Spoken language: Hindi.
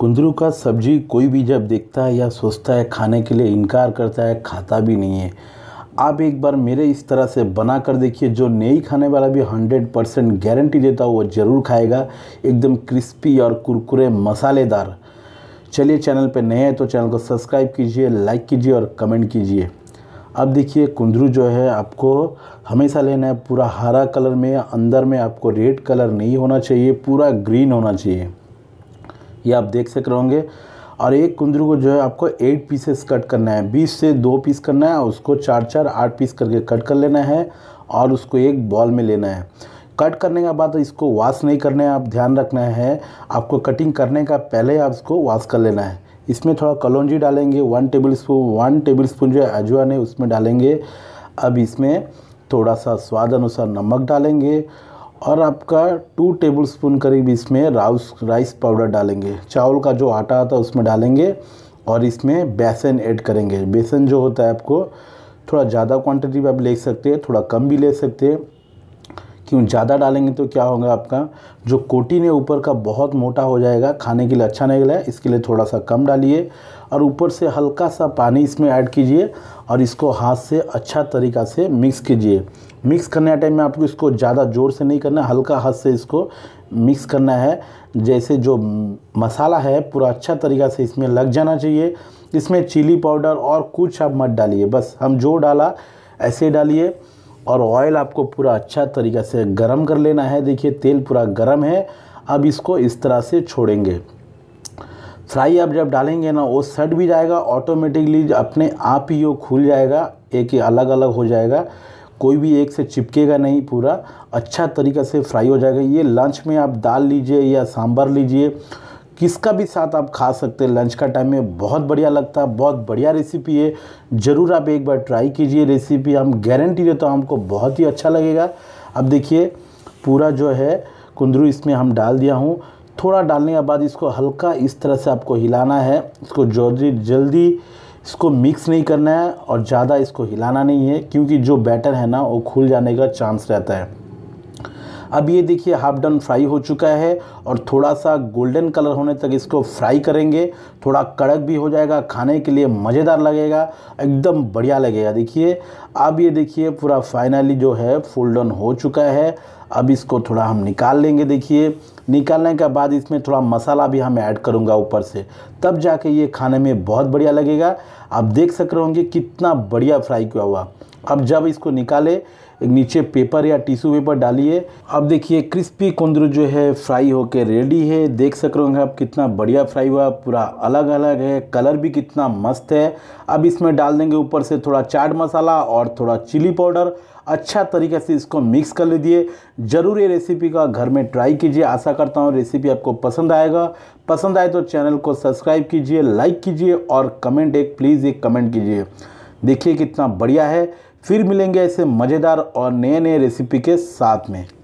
कुंदरू का सब्जी कोई भी जब देखता है या सोचता है खाने के लिए इनकार करता है खाता भी नहीं है आप एक बार मेरे इस तरह से बना कर देखिए जो नहीं खाने वाला भी 100 परसेंट गारंटी देता हूँ वो ज़रूर खाएगा एकदम क्रिस्पी और कुरकुरे मसालेदार चलिए चैनल पर नए हैं तो चैनल को सब्सक्राइब कीजिए लाइक कीजिए और कमेंट कीजिए अब देखिए कुंदरू जो है आपको हमेशा लेना है पूरा हरा कलर में अंदर में आपको रेड कलर नहीं होना चाहिए पूरा ग्रीन होना चाहिए ये आप देख सक रहे होंगे और एक कुंदरू को जो है आपको एट पीसेस कट करना है बीस से दो पीस करना है उसको चार चार आठ पीस करके कट कर लेना है और उसको एक बॉल में लेना है कट करने के बाद इसको वाश नहीं करना है आप ध्यान रखना है आपको कटिंग करने का पहले आप इसको वाश कर लेना है इसमें थोड़ा कलौजी डालेंगे one tablespoon one tablespoon जो अजवाइन है उसमें डालेंगे अब इसमें थोड़ा सा स्वाद अनुसार नमक डालेंगे और आपका टू टेबल स्पून करीब इसमें राउस राइस पाउडर डालेंगे चावल का जो आटा आता है उसमें डालेंगे और इसमें बेसन ऐड करेंगे बेसन जो होता है आपको थोड़ा ज़्यादा क्वांटिटी में आप ले सकते हैं थोड़ा कम भी ले सकते हैं क्यों ज़्यादा डालेंगे तो क्या होगा आपका जो कोटिन है ऊपर का बहुत मोटा हो जाएगा खाने के लिए अच्छा नहीं लगा इसके लिए थोड़ा सा कम डालिए और ऊपर से हल्का सा पानी इसमें ऐड कीजिए और इसको हाथ से अच्छा तरीक़ा से मिक्स कीजिए मिक्स करने के टाइम में आपको इसको ज़्यादा ज़ोर से नहीं करना हल्का हाथ से इसको मिक्स करना है जैसे जो मसाला है पूरा अच्छा तरीक़ा से इसमें लग जाना चाहिए इसमें चिली पाउडर और कुछ आप मत डालिए बस हम जो डाला ऐसे डालिए और ऑयल आपको पूरा अच्छा तरीक़े से गर्म कर लेना है देखिए तेल पूरा गर्म है अब इसको इस तरह से छोड़ेंगे फ्राई आप जब डालेंगे ना वो सट भी जाएगा ऑटोमेटिकली अपने आप ही वो खुल जाएगा एक ही अलग अलग हो जाएगा कोई भी एक से चिपकेगा नहीं पूरा अच्छा तरीक़े से फ्राई हो जाएगा ये लंच में आप दाल लीजिए या सांभर लीजिए किसका भी साथ आप खा सकते हैं लंच का टाइम में बहुत बढ़िया लगता है बहुत बढ़िया रेसिपी है ज़रूर आप एक बार ट्राई कीजिए रेसिपी हम गारंटी देता हूँ हमको बहुत ही अच्छा लगेगा अब देखिए पूरा जो है कुंदरू इसमें हम डाल दिया हूँ थोड़ा डालने के बाद इसको हल्का इस तरह से आपको हिलाना है इसको जल्दी जल्दी इसको मिक्स नहीं करना है और ज़्यादा इसको हिलाना नहीं है क्योंकि जो बैटर है ना वो खुल जाने का चांस रहता है अब ये देखिए हाफ डन फ्राई हो चुका है और थोड़ा सा गोल्डन कलर होने तक इसको फ्राई करेंगे थोड़ा कड़क भी हो जाएगा खाने के लिए मज़ेदार लगेगा एकदम बढ़िया लगेगा देखिए अब ये देखिए पूरा फाइनली जो है फुल डन हो चुका है अब इसको थोड़ा हम निकाल लेंगे देखिए निकालने के बाद इसमें थोड़ा मसाला भी हम ऐड करूँगा ऊपर से तब जाके ये खाने में बहुत बढ़िया लगेगा आप देख सक रहे होंगे कितना बढ़िया फ्राई किया हुआ अब जब इसको निकाले नीचे पेपर या टिश्यू पेपर डालिए अब देखिए क्रिस्पी कुंदरू जो है फ्राई होके रेडी है देख सक रहे होंगे आप कितना बढ़िया फ्राई हुआ पूरा अलग अलग है कलर भी कितना मस्त है अब इसमें डाल देंगे ऊपर से थोड़ा चाट मसाला और थोड़ा चिली पाउडर अच्छा तरीके से इसको मिक्स कर लीजिए ज़रूर ये रेसिपी का घर में ट्राई कीजिए आशा करता हूँ रेसिपी आपको पसंद आएगा पसंद आए तो चैनल को सब्सक्राइब कीजिए लाइक कीजिए और कमेंट एक प्लीज़ एक कमेंट कीजिए देखिए कितना बढ़िया है फिर मिलेंगे ऐसे मज़ेदार और नए नए रेसिपी के साथ में